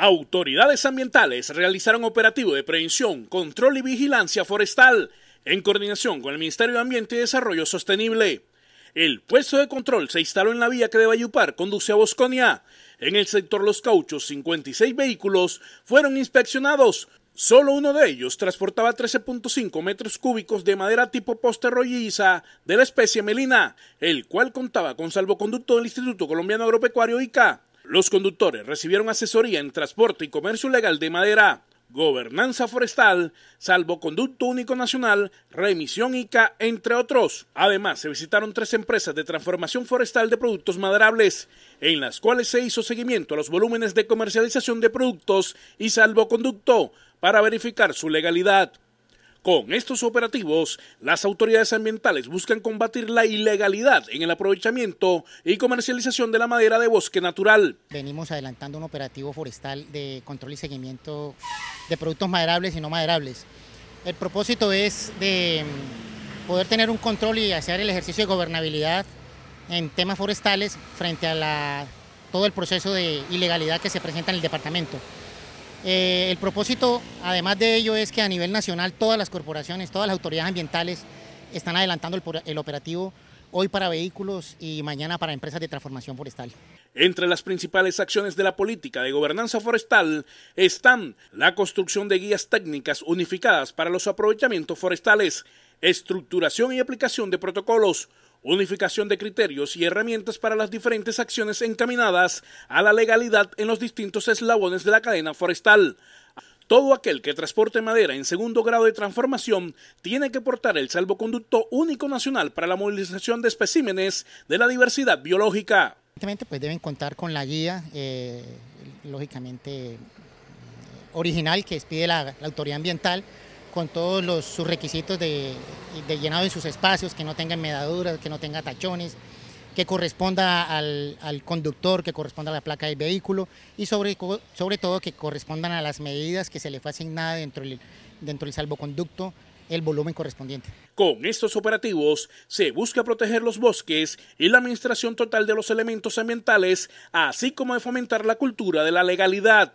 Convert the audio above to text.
Autoridades ambientales realizaron operativo de prevención, control y vigilancia forestal en coordinación con el Ministerio de Ambiente y Desarrollo Sostenible. El puesto de control se instaló en la vía que de Bayupar conduce a Bosconia. En el sector Los Cauchos, 56 vehículos fueron inspeccionados. Solo uno de ellos transportaba 13.5 metros cúbicos de madera tipo poste de la especie melina, el cual contaba con salvoconducto del Instituto Colombiano Agropecuario ICA. Los conductores recibieron asesoría en transporte y comercio legal de madera, gobernanza forestal, salvoconducto único nacional, remisión ICA, entre otros. Además, se visitaron tres empresas de transformación forestal de productos maderables, en las cuales se hizo seguimiento a los volúmenes de comercialización de productos y salvoconducto para verificar su legalidad. Con estos operativos, las autoridades ambientales buscan combatir la ilegalidad en el aprovechamiento y comercialización de la madera de bosque natural. Venimos adelantando un operativo forestal de control y seguimiento de productos maderables y no maderables. El propósito es de mm, poder tener un control y hacer el ejercicio de gobernabilidad en temas forestales frente a todo el proceso de ilegalidad que se presenta en el departamento. Eh, el propósito, además de ello, es que a nivel nacional todas las corporaciones, todas las autoridades ambientales están adelantando el operativo hoy para vehículos y mañana para empresas de transformación forestal. Entre las principales acciones de la política de gobernanza forestal están la construcción de guías técnicas unificadas para los aprovechamientos forestales, estructuración y aplicación de protocolos, unificación de criterios y herramientas para las diferentes acciones encaminadas a la legalidad en los distintos eslabones de la cadena forestal. Todo aquel que transporte madera en segundo grado de transformación tiene que portar el salvoconducto único nacional para la movilización de especímenes de la diversidad biológica. pues deben contar con la guía, eh, lógicamente eh, original que expide la autoridad ambiental con todos los, sus requisitos de, llenado en sus espacios, que no tenga medaduras, que no tenga tachones, que corresponda al, conductor, que corresponda a la placa del vehículo y sobre, sobre todo que correspondan a las medidas que se le fue asignada dentro dentro del salvoconducto el volumen correspondiente. Con estos operativos se busca proteger los bosques y la administración total de los elementos ambientales, así como de fomentar la cultura de la legalidad.